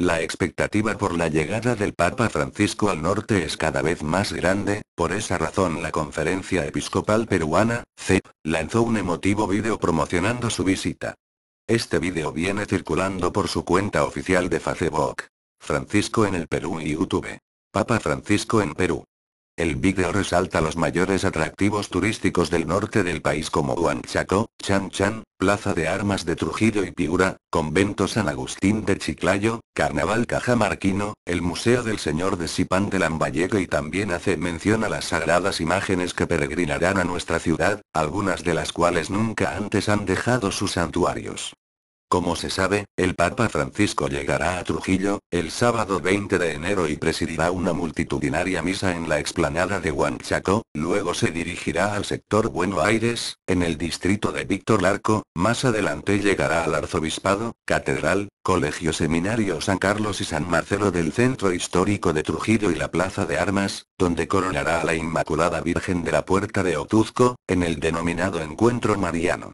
La expectativa por la llegada del Papa Francisco al norte es cada vez más grande, por esa razón la Conferencia Episcopal Peruana, CEP, lanzó un emotivo vídeo promocionando su visita. Este video viene circulando por su cuenta oficial de Facebook. Francisco en el Perú y YouTube. Papa Francisco en Perú. El vídeo resalta los mayores atractivos turísticos del norte del país como Huanchaco, Chan Chan, Plaza de Armas de Trujillo y Piura, Convento San Agustín de Chiclayo, Carnaval Cajamarquino, el Museo del Señor de Sipán de Lambayeque y también hace mención a las sagradas imágenes que peregrinarán a nuestra ciudad, algunas de las cuales nunca antes han dejado sus santuarios. Como se sabe, el Papa Francisco llegará a Trujillo, el sábado 20 de enero y presidirá una multitudinaria misa en la explanada de Huanchaco, luego se dirigirá al sector Buenos Aires, en el distrito de Víctor Larco, más adelante llegará al Arzobispado, Catedral, Colegio Seminario San Carlos y San Marcelo del Centro Histórico de Trujillo y la Plaza de Armas, donde coronará a la Inmaculada Virgen de la Puerta de Otuzco, en el denominado Encuentro Mariano.